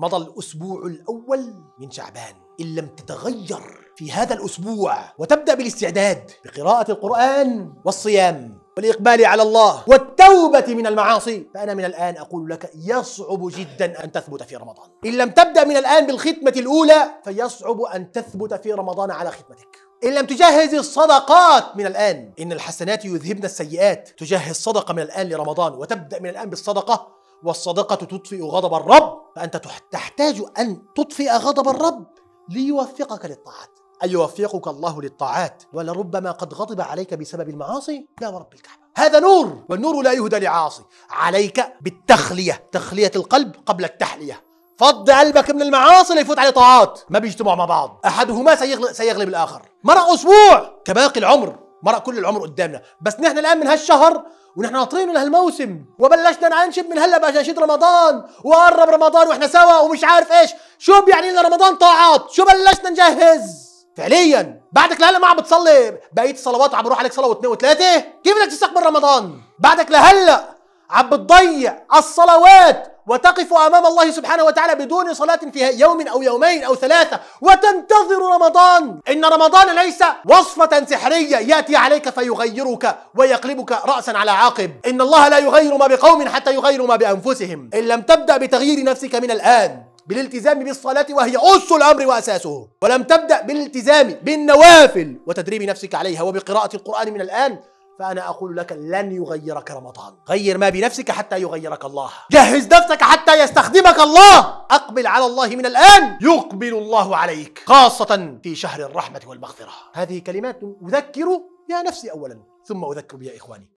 مضى الأسبوع الأول من شعبان إن لم تتغير في هذا الأسبوع وتبدأ بالاستعداد بقراءة القرآن والصيام والإقبال على الله والتوبة من المعاصي فأنا من الآن أقول لك يصعب جدا أن تثبت في رمضان إن لم تبدأ من الآن بالختمة الأولى فيصعب أن تثبت في رمضان على ختمتك إن لم تجهز الصدقات من الآن إن الحسنات يذهبن السيئات تجهز صدقة من الآن لرمضان وتبدأ من الآن بالصدقة والصدقة تطفئ غضب الرب فأنت تحتاج أن تطفئ غضب الرب ليوفقك للطاعات أي يوفقك الله للطاعات ولربما قد غضب عليك بسبب المعاصي لا ورب الكعبة هذا نور والنور لا يهدى لعاصي عليك بالتخلية تخلية القلب قبل التحلية فض قلبك من المعاصي ليفوت عليه طاعات ما بيجتمعوا مع بعض أحدهما سيغلب, سيغلب الآخر مرق أسبوع كباقي العمر مرق كل العمر قدامنا بس نحن الان من هالشهر ونحن ناطرينه لهالموسم وبلشنا نعنشب من هلا شهر رمضان وقرب رمضان واحنا سوا ومش عارف ايش شو بيعني لنا رمضان طاعات شو بلشنا نجهز فعليا بعدك لهلا ما عم بتصلي بقيه الصلوات عم بروح عليك صلاه واثنين وثلاثه كيف بدك تستقبل رمضان بعدك لهلا عم بتضيع الصلوات وتقف امام الله سبحانه وتعالى بدون صلاه في يوم او يومين او ثلاثه وتنتظر رمضان ان رمضان ليس وصفه سحريه ياتي عليك فيغيرك ويقلبك راسا على عقب ان الله لا يغير ما بقوم حتى يغيروا ما بانفسهم ان لم تبدا بتغيير نفسك من الان بالالتزام بالصلاة وهي أس الأمر وأساسه ولم تبدأ بالالتزام بالنوافل وتدريب نفسك عليها وبقراءة القرآن من الآن فأنا أقول لك لن يغيرك رمضان غير ما بنفسك حتى يغيرك الله جهز نفسك حتى يستخدمك الله أقبل على الله من الآن يقبل الله عليك خاصة في شهر الرحمة والمغفرة هذه كلمات أذكر يا نفسي أولا ثم أذكر يا إخواني